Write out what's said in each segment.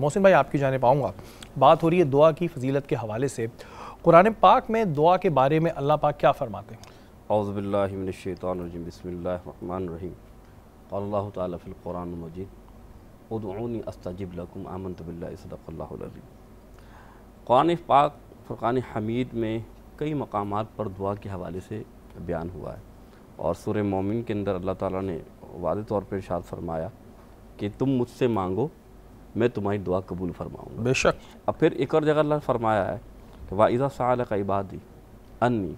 मोहसिन भाई आपकी जाने पाऊँगा बात हो रही है दुआ की फजीलत के हवाले से कुरान पाक में दुआ के बारे में अल्लाह पाक क्या फ़रमाते हैं अज़बिल्लाशैतरजीम बसमीम अल्लाह तफ़िलकुरान उदनी लकुम आमन तबिल्लाजीम कुरान पाक फ़ुरान हमीद में कई मकाम पर दुआ के हवाले से बयान हुआ है और सुर मोमिन के अंदर अल्लाह ताली ने वाद तौर पर इशार फरमाया कि तुम मुझसे मांगो मैं तुम्हारी दुआ कबूल फरमाऊँगा बेशक अब फिर एक और जगह अल्लाह फरमाया है कि वाइज़ा साल का इबादी अन्नी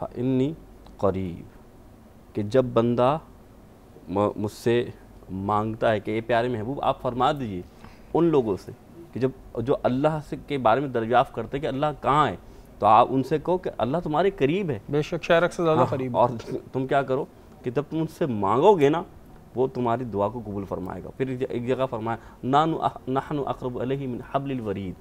फ़न्नी करीब कि जब बंदा मुझसे मांगता है कि ये प्यारे महबूब आप फरमा दीजिए उन लोगों से कि जब जो अल्लाह से के बारे में दरियाफ़ करते कि अल्लाह कहाँ है तो आप उनसे कहो कि अल्लाह तुम्हारे करीब है बेशक शहर से ज़्यादा हाँ, करीब और तुम क्या करो कि जब तुम उनसे मांगोगे ना वो तुम्हारी दुआ को कबूल फरमाएगा फिर एक जगह फरमाया नानु नाहनु अकरब अलही मिन वरीद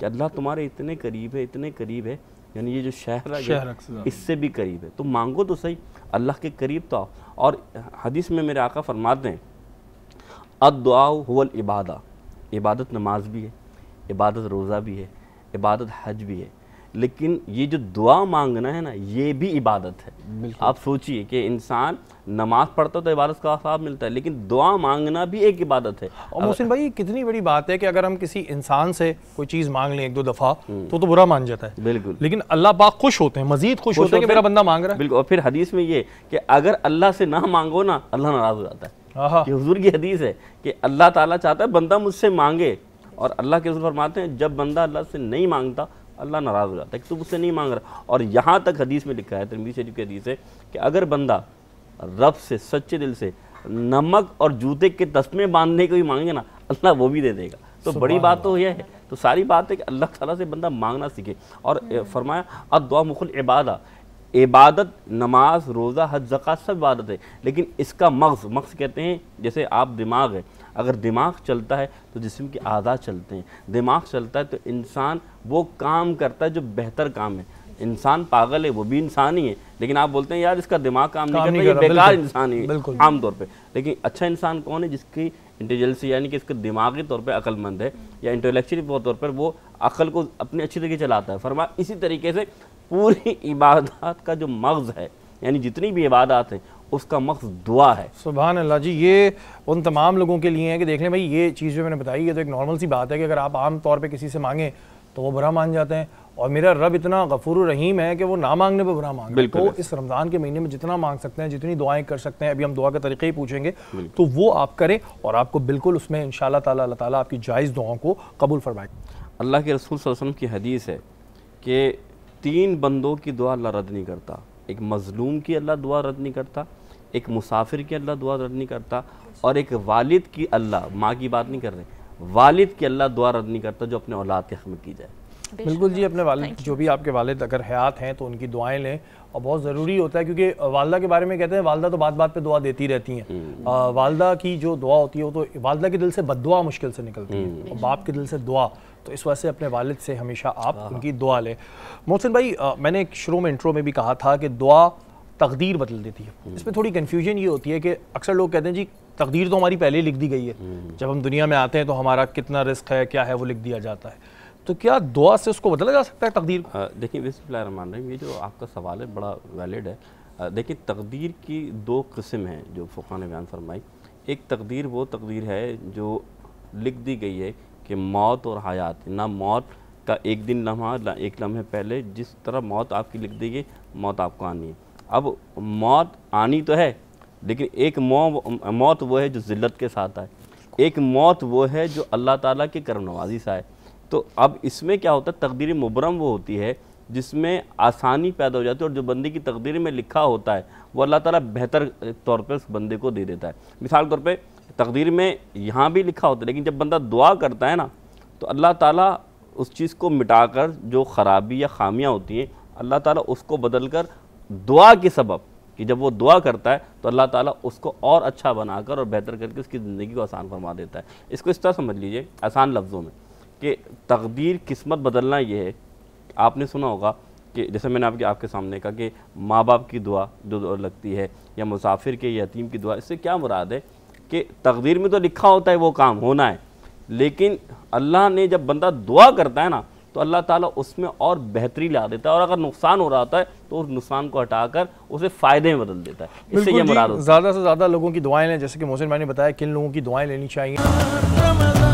कि अल्लाह तुम्हारे इतने करीब है इतने करीब है यानी ये जो शहर है इससे भी करीब है तो मांगो तो सही अल्लाह के करीब तो आओ और हदीस में मेरे आका फरमाते हैं अद इबादा इबादत नमाज भी है इबादत रोज़ा भी है इबादत हज भी है लेकिन ये जो दुआ मांगना है ना ये भी इबादत है आप सोचिए कि इंसान नमाज पढ़ता तो इबादत का आसाब मिलता है लेकिन दुआ मांगना भी एक इबादत है और मोहसिन भाई कितनी बड़ी बात है कि अगर हम किसी इंसान से कोई चीज़ मांग लें एक दो दफ़ा हम्म। तो तो बुरा मान जाता है बिल्कुल लेकिन अल्लाह पाक खुश होते हैं मजीद खुश, खुश होते हैं कि मेरा बंदा मांग रहा है बिल्कुल और फिर हदीस में ये कि अगर अल्लाह से ना मांगो ना अल्लाह नाराज़ हो जाता है ये हजूर की हदीस है कि अल्लाह ताला चाहता है बंदा मुझसे मांगे और अल्लाह के फरमाते हैं जब बंदा अल्लाह से नहीं मांगता अल्लाह नाराज़ हो जाता है कि तुम उससे नहीं मांग रहा और यहाँ तक हदीस में लिखा है तरमी शरीफ की हदीस है कि अगर बंदा रब से सच्चे दिल से नमक और जूते के तस्मे बांधने को भी मांगे ना अल्लाह वो भी दे देगा तो बड़ी बात तो यह है तो सारी बात है कि अल्लाह ताला से बंदा मांगना सीखे और फरमाया अब दुआ मुखल इबादा इबादत नमाज रोज़ा हज जक़ात सब इबादत है लेकिन इसका मगज़ मगज़ कहते हैं जैसे आप दिमाग है अगर दिमाग चलता है तो जिसम के आधा चलते हैं दिमाग चलता है तो इंसान वो काम करता है जो बेहतर काम है इंसान पागल है वो भी इंसान ही है लेकिन आप बोलते हैं यार इसका दिमाग काम, काम नहीं करता बेकार इंसान ही है आमतौर पर लेकिन अच्छा इंसान कौन है जिसकी इंटेलिजेंसी यानी कि इसके दिमागी तौर पर अकलमंद है या इंटेलेक्चुअली तौर पर वो अकल को अपने अच्छी तरीके चलाता है फरमा इसी तरीके से पूरी इबादत का जो मगज़ है यानी जितनी भी इबादत हैं उसका मकसद दुआ है सुबह अल्लाह जी ये उन तमाम लोगों के लिए है कि देख लें भाई ये चीज़ जो मैंने बताई है तो एक नॉर्मल सी बात है कि अगर आप आम तौर पर किसी से मांगें तो वो बुरा मान जाते हैं और मेरा रब इतना गफूर रहीम है कि वो ना मांगने पर बुरा मांग बिल्कुल तो इस रमज़ान के महीने में जितना मांग सकते हैं जितनी दुआएं कर सकते हैं अभी हम दुआ का तरीके ही पूछेंगे तो वो आप करें और आपको बिल्कुल उसमें इन शाह ताला ताला आपकी जायज़ दुआओं को कबूल फरमाए अल्लाह के रसूल वसम की हदीस है कि तीन बंदों की दुआ अल्लाह रद्द नहीं करता एक मज़लूम की अल्लाह दुआ रद्द नहीं करता एक मुसाफिर की अल्लाह दुआ रद्द नहीं करता और एक वालिद की अल्लाह माँ की बात नहीं कर रहे वालिद की अल्लाह दुआ रद्द नहीं करता जो अपने औलाद के हक की जाए बिल्कुल जी अपने वाले जो भी आपके वालद अगर हयात हैं तो उनकी दुआएं लें और बहुत ज़रूरी होता है क्योंकि वालदा के बारे में कहते हैं वालदा तो बात बात पे दुआ देती रहती हैं हम्म। वालदा की जो दुआ होती है वो तो वालदा के दिल से दुआ मुश्किल से निकलती है हम्म। और बाप के दिल से दुआ तो इस वजह से अपने वालद से हमेशा आप उनकी दुआ लें मोहसिन भाई मैंने एक शुरू में इंट्रो में भी कहा था कि दुआ तकदीर बदल देती है हम्म। इसमें थोड़ी कन्फ्यूजन ये होती है कि अक्सर लोग कहते हैं जी तकदीर तो हमारी पहले लिख दी गई है जब हम दुनिया में आते हैं तो हमारा कितना रिस्क है क्या है वो लिख दिया जाता है तो क्या दुआ से उसको बदला जा सकता है तकदीर देखिए बिस्मिल्लाहमान रहीम ये जो आपका सवाल है बड़ा वैलिड है देखिए तकदीर की दो किस्म हैं जो फुकान ने बयान फरमाई एक तकदीर वो तकदीर है जो लिख दी गई है कि मौत और हयात ना मौत का एक दिन लम्हा ना एक लम्हे पहले जिस तरह मौत आपकी लिख दी गई मौत आपको आनी है अब मौत आनी तो है लेकिन एक मौ, मौत वो है जो ज़िल्लत के साथ आए एक मौत वो है जो अल्लाह ताला की करम नवाजी से आए तो अब इसमें क्या होता है तकदीर मुबरम वो होती है जिसमें आसानी पैदा हो जाती है और जो बंदे की तकदीर में लिखा होता है वो अल्लाह ताला बेहतर तौर पे उस बंदे को दे देता है मिसाल तौर पे तकदीर में यहाँ भी लिखा होता है लेकिन जब बंदा दुआ करता है ना तो अल्लाह ताला उस चीज़ को मिटाकर जो ख़राबी या खामियाँ होती हैं अल्लाह ताला उसको बदल कर दुआ के सबब कि जब वो दुआ करता है तो अल्लाह ताला उसको और अच्छा बनाकर और बेहतर करके उसकी ज़िंदगी को आसान फरमा देता है इसको इस तरह समझ लीजिए आसान लफ्ज़ों में कि तकदीर किस्मत बदलना ये है आपने सुना होगा कि जैसे मैंने आपके आपके सामने कहा कि माँ बाप की दुआ जो लगती है या मुसाफिर के यतीम की दुआ इससे क्या मुराद है कि तकदीर में तो लिखा होता है वो काम होना है लेकिन अल्लाह ने जब बंदा दुआ करता है ना तो अल्लाह ताला उसमें और बेहतरी ला देता है और अगर नुकसान हो रहा होता है तो उस नुकसान को हटाकर उसे फ़ायदे में बदल देता है इससे ये मुराद ज़्यादा से ज़्यादा लोगों की दुआएं लें जैसे कि मोहसिन भाई ने बताया किन लोगों की दुआएं लेनी चाहिए